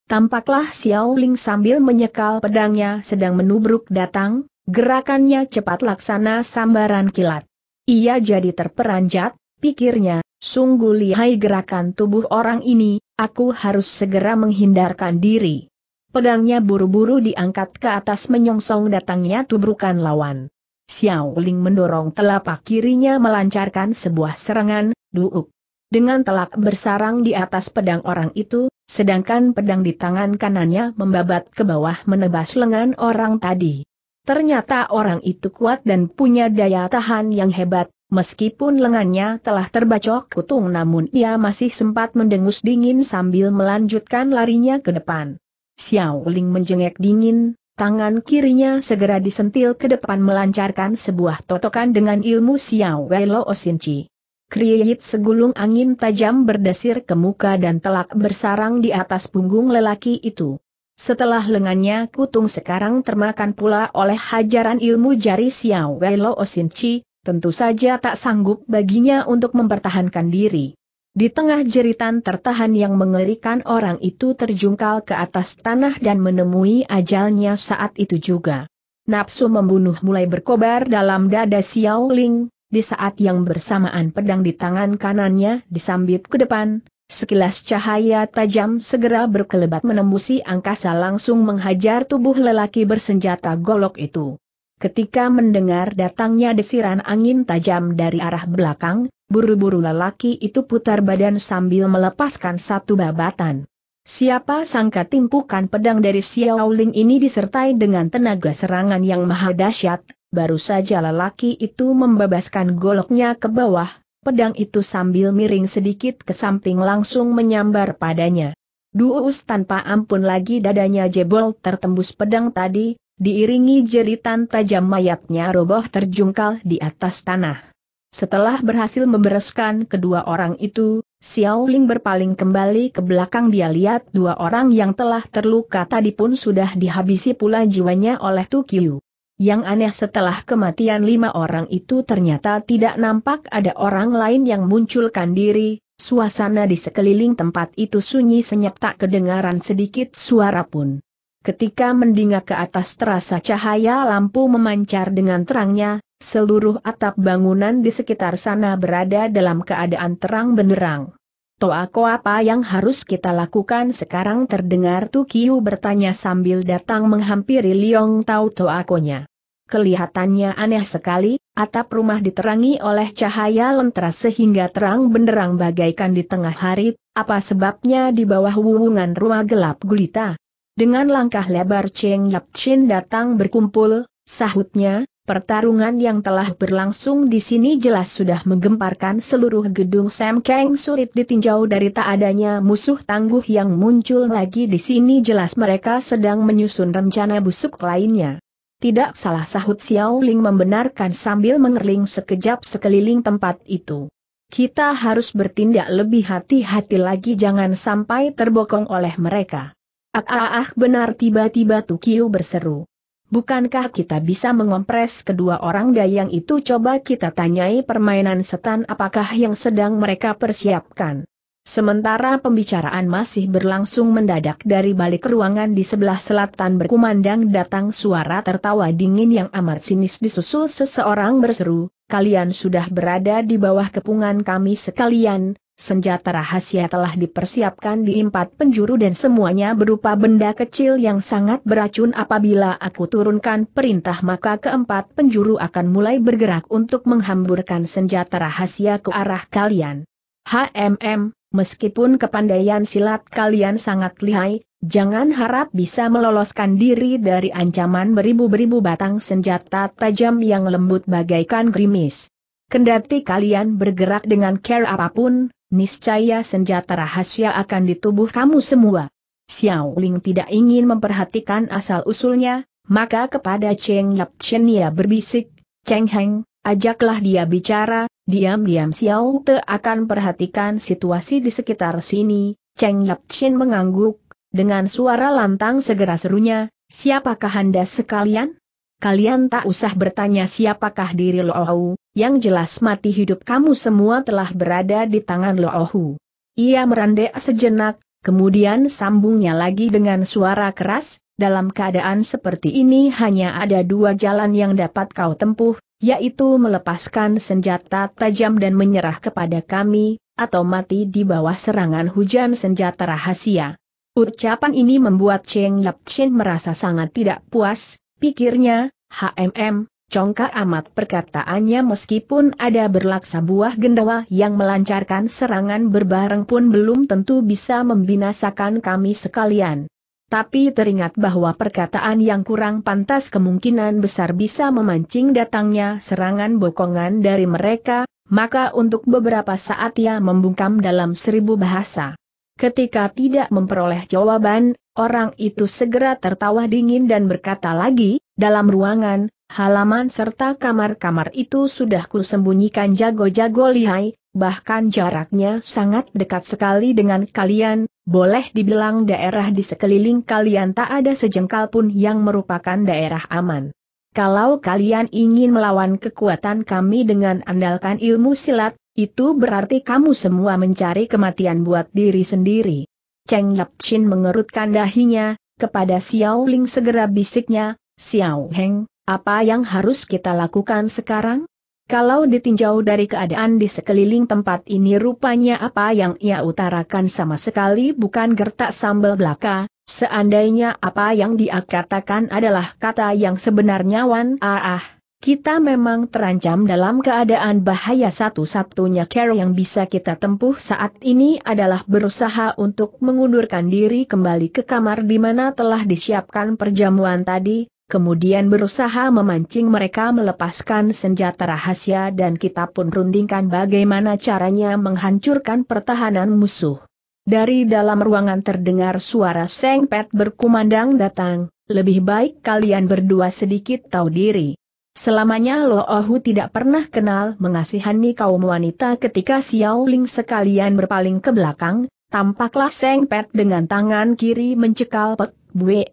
Tampaklah Xiao Ling sambil menyekal pedangnya sedang menubruk datang, gerakannya cepat laksana sambaran kilat. Ia jadi terperanjat, Pikirnya, sungguh lihai gerakan tubuh orang ini, aku harus segera menghindarkan diri. Pedangnya buru-buru diangkat ke atas menyongsong datangnya tubrukan lawan. Xiao Ling mendorong telapak kirinya melancarkan sebuah serangan, duuk. Dengan telak bersarang di atas pedang orang itu, sedangkan pedang di tangan kanannya membabat ke bawah menebas lengan orang tadi. Ternyata orang itu kuat dan punya daya tahan yang hebat, Meskipun lengannya telah terbacok kutung namun ia masih sempat mendengus dingin sambil melanjutkan larinya ke depan. Xiao Ling menjengek dingin, tangan kirinya segera disentil ke depan melancarkan sebuah totokan dengan ilmu Xiao Wei Lo Chi. Kriyit segulung angin tajam berdesir ke muka dan telak bersarang di atas punggung lelaki itu. Setelah lengannya kutung sekarang termakan pula oleh hajaran ilmu jari Xiao Wei Lo Chi, tentu saja tak sanggup baginya untuk mempertahankan diri. Di tengah jeritan tertahan yang mengerikan orang itu terjungkal ke atas tanah dan menemui ajalnya saat itu juga. Nafsu membunuh mulai berkobar dalam dada Xiao Ling, di saat yang bersamaan pedang di tangan kanannya disambit ke depan, sekilas cahaya tajam segera berkelebat menembusi angkasa langsung menghajar tubuh lelaki bersenjata golok itu. Ketika mendengar datangnya desiran angin tajam dari arah belakang, buru-buru lelaki itu putar badan sambil melepaskan satu babatan. Siapa sangka timpukan pedang dari Xiao Xiaoling ini disertai dengan tenaga serangan yang maha dahsyat, baru saja lelaki itu membebaskan goloknya ke bawah, pedang itu sambil miring sedikit ke samping langsung menyambar padanya. Duus tanpa ampun lagi dadanya jebol tertembus pedang tadi, diiringi jeritan tajam mayatnya roboh terjungkal di atas tanah. Setelah berhasil membereskan kedua orang itu, Xiao Ling berpaling kembali ke belakang dia lihat dua orang yang telah terluka tadi pun sudah dihabisi pula jiwanya oleh Tu Qiu. Yang aneh setelah kematian lima orang itu ternyata tidak nampak ada orang lain yang munculkan diri, suasana di sekeliling tempat itu sunyi senyap tak kedengaran sedikit suara pun. Ketika mendinga ke atas terasa cahaya lampu memancar dengan terangnya, seluruh atap bangunan di sekitar sana berada dalam keadaan terang benderang. Toako apa yang harus kita lakukan sekarang terdengar Tukiu bertanya sambil datang menghampiri Liong Tau Toakonya. Kelihatannya aneh sekali, atap rumah diterangi oleh cahaya lentera sehingga terang benderang bagaikan di tengah hari, apa sebabnya di bawah wuwungan rumah gelap gulita, dengan langkah lebar Cheng Yap Chin datang berkumpul, sahutnya, pertarungan yang telah berlangsung di sini jelas sudah menggemparkan seluruh gedung Sam Kang sulit ditinjau dari tak adanya musuh tangguh yang muncul lagi di sini jelas mereka sedang menyusun rencana busuk lainnya. Tidak salah sahut Xiao Ling membenarkan sambil mengerling sekejap sekeliling tempat itu. Kita harus bertindak lebih hati-hati lagi jangan sampai terbokong oleh mereka. Ah, ah, ah benar tiba-tiba Tukiu berseru. Bukankah kita bisa mengompres kedua orang dayang itu coba kita tanyai permainan setan apakah yang sedang mereka persiapkan. Sementara pembicaraan masih berlangsung mendadak dari balik ruangan di sebelah selatan berkumandang datang suara tertawa dingin yang amat sinis disusul seseorang berseru, kalian sudah berada di bawah kepungan kami sekalian, Senjata rahasia telah dipersiapkan di empat penjuru dan semuanya berupa benda kecil yang sangat beracun apabila aku turunkan perintah maka keempat penjuru akan mulai bergerak untuk menghamburkan senjata rahasia ke arah kalian. HMM, meskipun kepandaian silat kalian sangat lihai, jangan harap bisa meloloskan diri dari ancaman beribu-beribu batang senjata tajam yang lembut bagaikan grimis. Kendati kalian bergerak dengan care apapun, niscaya senjata rahasia akan di kamu semua. Xiao Ling tidak ingin memperhatikan asal-usulnya, maka kepada Cheng Yap Chen ia berbisik, Cheng Heng, ajaklah dia bicara, diam-diam Xiao Te akan perhatikan situasi di sekitar sini, Cheng Yap Chen mengangguk, dengan suara lantang segera serunya, siapakah anda sekalian? kalian tak usah bertanya siapakah diri Lohu, yang jelas mati hidup kamu semua telah berada di tangan Lohu. Ia merandek sejenak, kemudian sambungnya lagi dengan suara keras, dalam keadaan seperti ini hanya ada dua jalan yang dapat kau tempuh, yaitu melepaskan senjata tajam dan menyerah kepada kami, atau mati di bawah serangan hujan senjata rahasia. Ucapan ini membuat Cheng Yap Chen merasa sangat tidak puas, Pikirnya, HMM, congkak amat perkataannya meskipun ada berlaksa buah gendawa yang melancarkan serangan berbareng pun belum tentu bisa membinasakan kami sekalian. Tapi teringat bahwa perkataan yang kurang pantas kemungkinan besar bisa memancing datangnya serangan bokongan dari mereka, maka untuk beberapa saat ia membungkam dalam seribu bahasa. Ketika tidak memperoleh jawaban, Orang itu segera tertawa dingin dan berkata lagi, dalam ruangan, halaman serta kamar-kamar itu sudah kusembunyikan jago-jago lihai, bahkan jaraknya sangat dekat sekali dengan kalian, boleh dibilang daerah di sekeliling kalian tak ada sejengkal pun yang merupakan daerah aman. Kalau kalian ingin melawan kekuatan kami dengan andalkan ilmu silat, itu berarti kamu semua mencari kematian buat diri sendiri. Cheng Yap Chin mengerutkan dahinya, kepada Xiao Ling segera bisiknya, Xiao Heng, apa yang harus kita lakukan sekarang? Kalau ditinjau dari keadaan di sekeliling tempat ini rupanya apa yang ia utarakan sama sekali bukan gertak sambal belaka, seandainya apa yang dia katakan adalah kata yang sebenarnya wan ah ah. Kita memang terancam dalam keadaan bahaya satu-satunya cara yang bisa kita tempuh saat ini adalah berusaha untuk mengundurkan diri kembali ke kamar di mana telah disiapkan perjamuan tadi, kemudian berusaha memancing mereka melepaskan senjata rahasia dan kita pun rundingkan bagaimana caranya menghancurkan pertahanan musuh. Dari dalam ruangan terdengar suara sengpet berkumandang datang, lebih baik kalian berdua sedikit tahu diri. Selamanya Lo Ohu tidak pernah kenal mengasihani kaum wanita ketika Xiao Ling sekalian berpaling ke belakang, tampaklah Seng Pet dengan tangan kiri mencekal Pek Bue,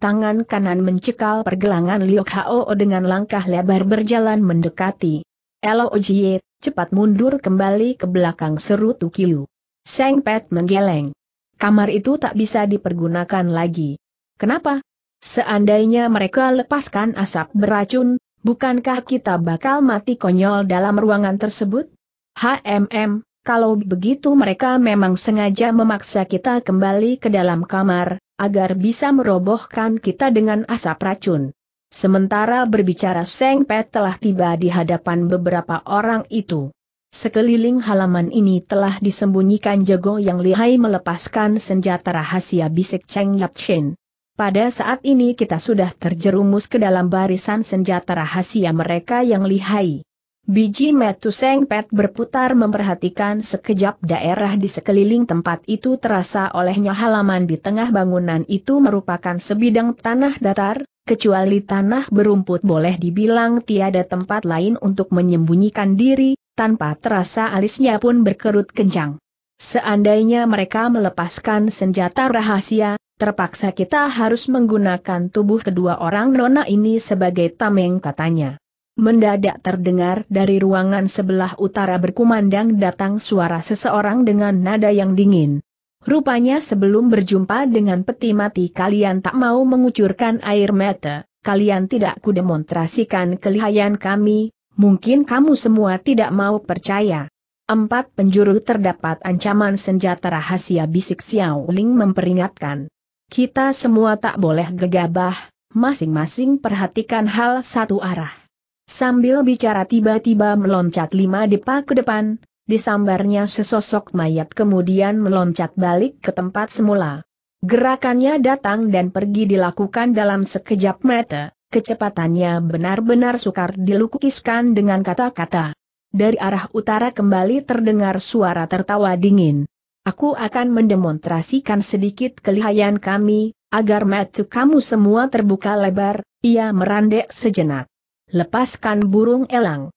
tangan kanan mencekal pergelangan Liok Hao dengan langkah lebar berjalan mendekati. Elo Jie, cepat mundur kembali ke belakang seru Tukiu. Seng Pet menggeleng. Kamar itu tak bisa dipergunakan lagi. Kenapa? Seandainya mereka lepaskan asap beracun, bukankah kita bakal mati konyol dalam ruangan tersebut? HMM, kalau begitu mereka memang sengaja memaksa kita kembali ke dalam kamar, agar bisa merobohkan kita dengan asap racun. Sementara berbicara Seng Pet telah tiba di hadapan beberapa orang itu. Sekeliling halaman ini telah disembunyikan jago yang lihai melepaskan senjata rahasia bisik Cheng Yap chin. Pada saat ini kita sudah terjerumus ke dalam barisan senjata rahasia mereka yang lihai. Biji metu sengpet berputar memperhatikan sekejap daerah di sekeliling tempat itu terasa olehnya halaman di tengah bangunan itu merupakan sebidang tanah datar, kecuali tanah berumput boleh dibilang tiada tempat lain untuk menyembunyikan diri, tanpa terasa alisnya pun berkerut kencang. Seandainya mereka melepaskan senjata rahasia, terpaksa kita harus menggunakan tubuh kedua orang nona ini sebagai tameng katanya. Mendadak terdengar dari ruangan sebelah utara berkumandang datang suara seseorang dengan nada yang dingin. Rupanya sebelum berjumpa dengan peti mati kalian tak mau mengucurkan air mata, kalian tidak kudemonstrasikan kelihayan kami, mungkin kamu semua tidak mau percaya. Empat penjuru terdapat ancaman senjata rahasia bisik Xiao Ling memperingatkan. Kita semua tak boleh gegabah, masing-masing perhatikan hal satu arah. Sambil bicara tiba-tiba meloncat lima depa ke depan, disambarnya sesosok mayat kemudian meloncat balik ke tempat semula. Gerakannya datang dan pergi dilakukan dalam sekejap mata, kecepatannya benar-benar sukar dilukiskan dengan kata-kata dari arah utara kembali terdengar suara tertawa dingin. Aku akan mendemonstrasikan sedikit kelihayan kami, agar mata kamu semua terbuka lebar, ia merandek sejenak. Lepaskan burung elang.